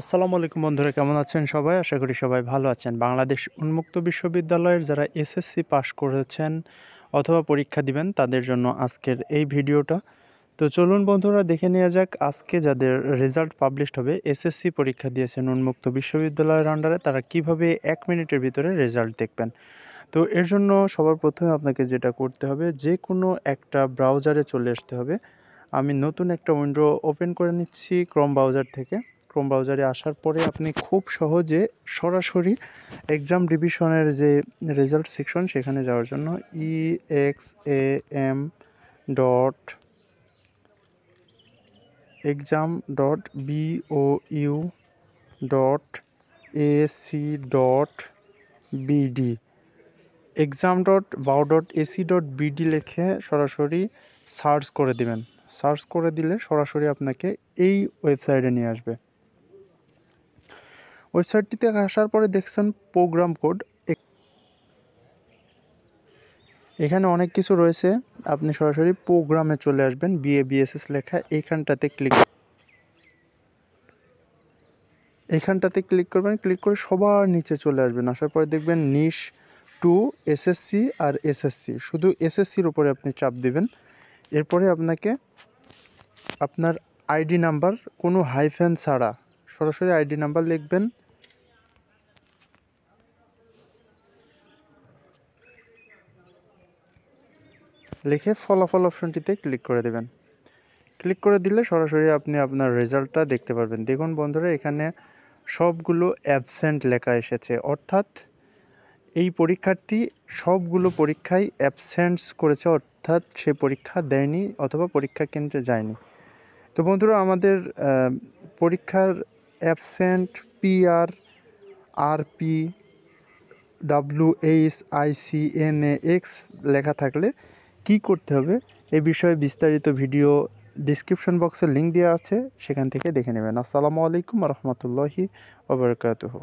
আসসালামু আলাইকুম বন্ধুরা কেমন আছেন সবাই আশা করি সবাই ভালো আছেন বাংলাদেশ উন্মুক্ত বিশ্ববিদ্যালয়ের যারা এসএসসি পাশ করেছেন অথবা পরীক্ষা দিবেন তাদের জন্য আজকের এই ভিডিওটা তো চলুন বন্ধুরা দেখে নেওয়া যাক আজকে যাদের রেজাল্ট পাবলিশড হবে এসএসসি পরীক্ষা দিয়েছেন উন্মুক্ত বিশ্ববিদ্যালয়ের আন্ডারে তারা কিভাবে এক মিনিটের ভিতরে রেজাল্ট দেখবেন তো এর জন্য সবার প্রথমে আপনাকে যেটা করতে হবে যে কোনো একটা ব্রাউজারে চলে আসতে হবে আমি নতুন একটা উইন্ডো ওপেন করে নিচ্ছি ক্রম ব্রাউজার থেকে ক্রোম ব্রাউজারে আসার পরে আপনি খুব সহজে সরাসরি এক্সাম ডিভিশনের যে রেজাল্ট সেকশন সেখানে যাওয়ার জন্য E X A M dot exam dot B O U dot A C dot BD exam dot BAU dot AC dot BD লিখে সরাসরি সার্চ করে দিবেন সার্চ করে দিলে সরাসরি আপনাকে এই ওয়েবসাইটে নিয়ে আসবে ওয়েবসাইটটিতে আসার পরে দেখছেন প্রোগ্রাম কোড এখানে অনেক কিছু রয়েছে আপনি সরাসরি প্রোগ্রামে চলে আসবেন বিএ বিএসএস লেখা এইখানটাতে ক্লিক এখানটাতে ক্লিক করবেন ক্লিক করে সবার নিচে চলে আসবেন আসার পরে দেখবেন নিশ টু এসএসসি আর এসএসসি শুধু এসএসসির উপরে আপনি চাপ দেবেন এরপরে আপনাকে আপনার আইডি নাম্বার কোনো হাইফেন ছাড়া সরাসরি আইডি নাম্বার লিখবেন লিখে ফলাফল অপশনটিতে ক্লিক করে দেবেন ক্লিক করে দিলে সরাসরি আপনি আপনার রেজাল্টটা দেখতে পারবেন দেখুন বন্ধুরা এখানে সবগুলো অ্যাবসেন্ট লেখা এসেছে অর্থাৎ এই পরীক্ষার্থী সবগুলো পরীক্ষায় অ্যাবসেন্টস করেছে অর্থাৎ সে পরীক্ষা দেয়নি অথবা পরীক্ষা কেন্দ্রে যায়নি তো বন্ধুরা আমাদের পরীক্ষার absent PR RP W H আইসিএনএ এক্স লেখা থাকলে কি করতে হবে এ বিষয়ে বিস্তারিত ভিডিও ডিসক্রিপশন বক্সে লিঙ্ক দেওয়া আছে সেখান থেকে দেখে নেবেন আসসালামু আলাইকুম রহমতুল্লাহি ওবরকাতহ